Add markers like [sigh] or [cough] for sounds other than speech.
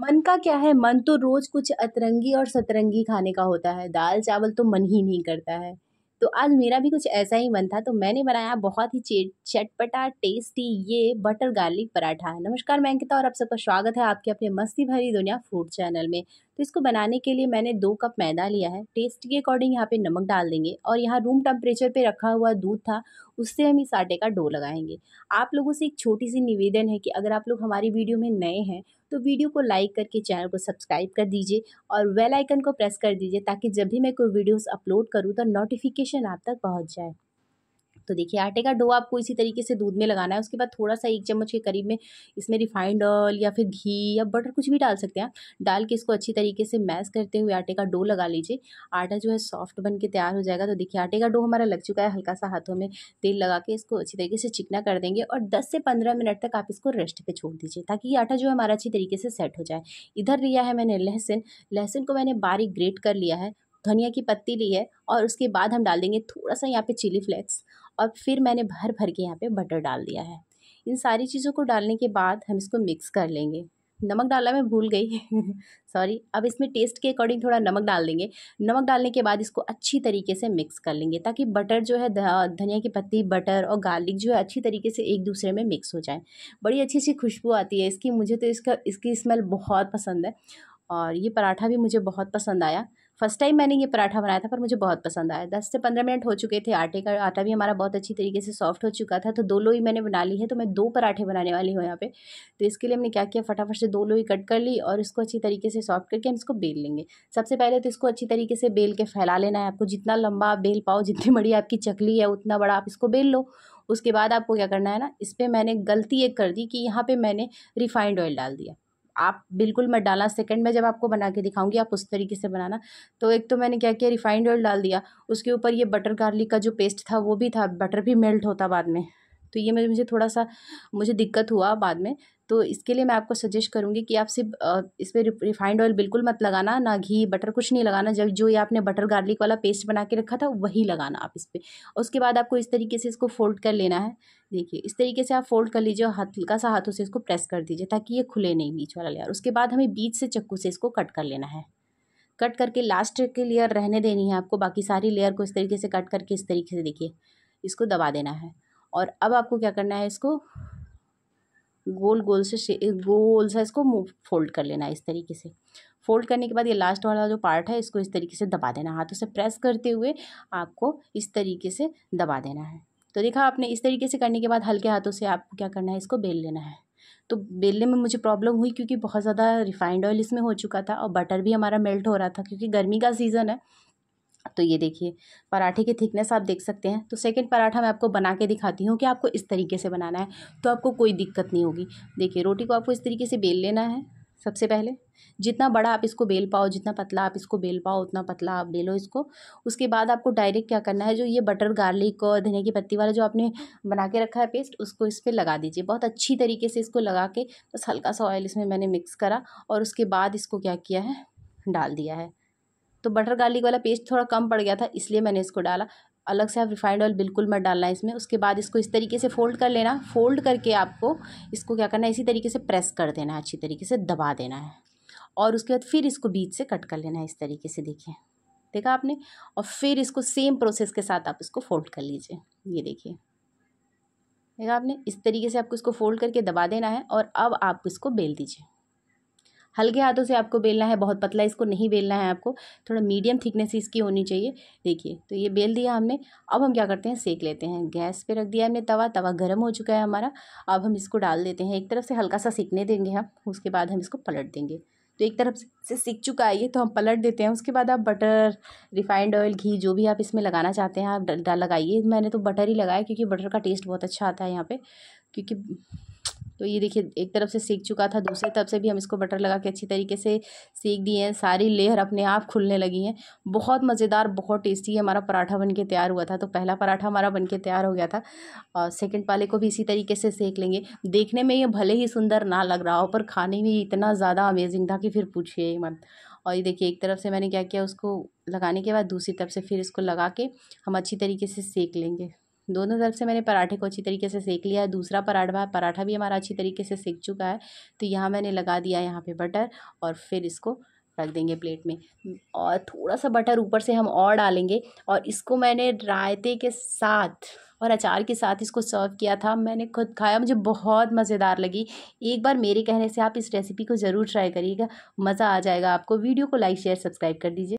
मन का क्या है मन तो रोज़ कुछ अतरंगी और सतरंगी खाने का होता है दाल चावल तो मन ही नहीं करता है तो आज मेरा भी कुछ ऐसा ही मन था तो मैंने बनाया बहुत ही चेट चटपटा टेस्टी ये बटर गार्लिक पराठा है नमस्कार मैं अंकिता और आप सबका स्वागत है आपके अपने मस्ती भरी दुनिया फूड चैनल में तो इसको बनाने के लिए मैंने दो कप मैदा लिया है टेस्ट के अकॉर्डिंग यहाँ पे नमक डाल देंगे और यहाँ रूम टेम्परेचर पे रखा हुआ दूध था उससे हम इस आटे का डो लगाएंगे आप लोगों से एक छोटी सी निवेदन है कि अगर आप लोग हमारी वीडियो में नए हैं तो वीडियो को लाइक करके चैनल को सब्सक्राइब कर दीजिए और वेल आइकन को प्रेस कर दीजिए ताकि जब भी मैं कोई वीडियोस अपलोड करूँ तो नोटिफिकेशन आप तक पहुँच जाए तो देखिए आटे का डो आपको इसी तरीके से दूध में लगाना है उसके बाद थोड़ा सा एक चम्मच के करीब में इसमें रिफाइंड ऑयल या फिर घी या बटर कुछ भी डाल सकते हैं डाल के इसको अच्छी तरीके से मैश करते हुए आटे का डो लगा लीजिए आटा जो है सॉफ्ट बन के तैयार हो जाएगा तो देखिए आटे का डो हमारा लग चुका है हल्का सा हाथों में तेल लगा के इसको अच्छी तरीके से चिकना कर देंगे और दस से पंद्रह मिनट तक आप इसको रेस्ट पर छोड़ दीजिए ताकि ये आटा जो है हमारा अच्छी तरीके से सेट हो जाए इधर लिया है मैंने लहसुन लहसुन को मैंने बारीक ग्रेट कर लिया है धनिया की पत्ती ली है और उसके बाद हम डाल देंगे थोड़ा सा यहाँ पे चिली फ्लेक्स और फिर मैंने भर भर के यहाँ पे बटर डाल दिया है इन सारी चीज़ों को डालने के बाद हम इसको मिक्स कर लेंगे नमक डाला मैं भूल गई सॉरी [laughs] अब इसमें टेस्ट के अकॉर्डिंग थोड़ा नमक डाल देंगे नमक डालने के बाद इसको अच्छी तरीके से मिक्स कर लेंगे ताकि बटर जो है धनिया की पत्ती बटर और गार्लिक जो है अच्छी तरीके से एक दूसरे में मिक्स हो जाए बड़ी अच्छी अच्छी खुशबू आती है इसकी मुझे तो इसका इसकी स्मेल बहुत पसंद है और ये पराठा भी मुझे बहुत पसंद आया फर्स्ट टाइम मैंने ये पराठा बनाया था पर मुझे बहुत पसंद आया दस से पंद्रह मिनट हो चुके थे आटे का आटा भी हमारा बहुत अच्छी तरीके से सॉफ्ट हो चुका था तो दो लोई मैंने बना ली है तो मैं दो पराठे बनाने वाली हूँ यहाँ पे तो इसके लिए हमने क्या किया फटाफट से दो लोई कट कर ली और इसको अच्छी तरीके से सॉफ्ट करके हम इसको बेल लेंगे सबसे पहले तो इसको अच्छी तरीके से बेल के फैला लेना है आपको जितना लंबा आप बेल पाओ जितनी बड़ी आपकी चकली है उतना बड़ा आप इसको बेल लो उसके बाद आपको क्या करना है ना इस पर मैंने गलती एक कर दी कि यहाँ पर मैंने रिफाइंड ऑयल डाल दिया आप बिल्कुल मत डालना सेकंड में जब आपको बना के दिखाऊंगी आप उस तरीके से बनाना तो एक तो मैंने क्या किया रिफाइंड ऑयल डाल दिया उसके ऊपर ये बटर गार्लिक का जो पेस्ट था वो भी था बटर भी मेल्ट होता बाद में तो ये मेरे मुझे थोड़ा सा मुझे दिक्कत हुआ बाद में तो इसके लिए मैं आपको सजेस्ट करूँगी कि आप सिर्फ इस पर रिफाइंड ऑयल बिल्कुल मत लगाना ना घी बटर कुछ नहीं लगाना जब जो ये आपने बटर गार्लिक वाला पेस्ट बना के रखा था वही लगाना आप इस पर उसके बाद आपको इस तरीके से इसको फोल्ड कर लेना है देखिए इस तरीके से आप फोल्ड कर लीजिए और हल्का सा हाथों से इसको प्रेस कर दीजिए ताकि ये खुले नहीं बीच वाला लेयर उसके बाद हमें बीच से चक्कू से इसको कट कर लेना है कट करके लास्ट के लेयर रहने देनी है आपको बाकी सारी लेयर को इस तरीके से कट करके इस तरीके से देखिए इसको दबा देना है और अब आपको क्या करना है इसको गोल गोल से गोल सा इसको फोल्ड कर लेना है इस तरीके से फोल्ड करने के बाद ये लास्ट वाला जो पार्ट है इसको इस तरीके से दबा देना हाथों से प्रेस करते हुए आपको इस तरीके से दबा देना है तो देखा आपने इस तरीके से करने के बाद हल्के हाथों से आपको क्या करना है इसको बेल लेना है तो बेलने में मुझे प्रॉब्लम हुई क्योंकि बहुत ज़्यादा रिफाइंड ऑयल इसमें हो चुका था और बटर भी हमारा मेल्ट हो रहा था क्योंकि गर्मी का सीज़न है तो ये देखिए पराठे की थिकनेस आप देख सकते हैं तो सेकंड पराठा मैं आपको बना के दिखाती हूँ कि आपको इस तरीके से बनाना है तो आपको कोई दिक्कत नहीं होगी देखिए रोटी को आपको इस तरीके से बेल लेना है सबसे पहले जितना बड़ा आप इसको बेल पाओ जितना पतला आप इसको बेल पाओ उतना पतला आप बेलो इसको उसके बाद आपको डायरेक्ट क्या करना है जो ये बटर गार्लिक और धनिया की पत्ती वाला जो आपने बना के रखा है पेस्ट उसको इस पर लगा दीजिए बहुत अच्छी तरीके से इसको लगा के बस हल्का सा ऑयल इसमें मैंने मिक्स करा और उसके बाद इसको क्या किया है डाल दिया है तो बटर गार्लिक वाला पेस्ट थोड़ा कम पड़ गया था इसलिए मैंने इसको डाला अलग से आप रिफाइंड ऑयल बिल्कुल मत डालना है इसमें उसके बाद इसको इस तरीके से फोल्ड कर लेना फोल्ड करके आपको इसको क्या करना है इसी तरीके से प्रेस कर देना है अच्छी तरीके से दबा देना है और उसके बाद फिर इसको बीच से कट कर लेना है इस तरीके से देखिए देखा आपने और फिर इसको सेम प्रोसेस के साथ आप इसको फोल्ड कर लीजिए ये देखिए देखा आपने इस तरीके से आपको इसको फोल्ड करके दबा देना है और अब आप इसको बेल दीजिए हल्के हाथों से आपको बेलना है बहुत पतला इसको नहीं बेलना है आपको थोड़ा मीडियम थिकनेस इसकी होनी चाहिए देखिए तो ये बेल दिया हमने अब हम क्या करते हैं सेक लेते हैं गैस पे रख दिया हमने तवा तवा गर्म हो चुका है हमारा अब हम इसको डाल देते हैं एक तरफ से हल्का सा सीखने देंगे हम उसके बाद हम इसको पलट देंगे तो एक तरफ से सीख चुका है ये तो हम पलट देते हैं उसके बाद आप बटर रिफाइंड ऑयल घी जो भी आप इसमें लगाना चाहते हैं आप डाल लगाइए मैंने तो बटर ही लगाया क्योंकि बटर का टेस्ट बहुत अच्छा आता है यहाँ पे क्योंकि तो ये देखिए एक तरफ से सीख चुका था दूसरी तरफ से भी हम इसको बटर लगा के अच्छी तरीके से सीख दिए हैं सारी लेयर अपने आप खुलने लगी हैं बहुत मज़ेदार बहुत टेस्टी हमारा पराठा बन के तैयार हुआ था तो पहला पराठा हमारा बन के तैयार हो गया था और सेकेंड पाले को भी इसी तरीके से सेक लेंगे देखने में ये भले ही सुंदर ना लग रहा हो पर खाने में इतना ज़्यादा अमेजिंग था कि फिर पूछिए मन और ये देखिए एक तरफ से मैंने क्या किया उसको लगाने के बाद दूसरी तरफ से फिर इसको लगा के हम अच्छी तरीके से सेक लेंगे दोनों तरफ से मैंने पराठे को अच्छी तरीके से सेक लिया है दूसरा पराठा पराठा भी हमारा अच्छी तरीके से सेक चुका है तो यहाँ मैंने लगा दिया यहाँ पे बटर और फिर इसको रख देंगे प्लेट में और थोड़ा सा बटर ऊपर से हम और डालेंगे और इसको मैंने रायते के साथ और अचार के साथ इसको सर्व किया था मैंने खुद खाया मुझे बहुत मज़ेदार लगी एक बार मेरे कहने से आप इस रेसिपी को ज़रूर ट्राई करिएगा मज़ा आ जाएगा आपको वीडियो को लाइक शेयर सब्सक्राइब कर दीजिए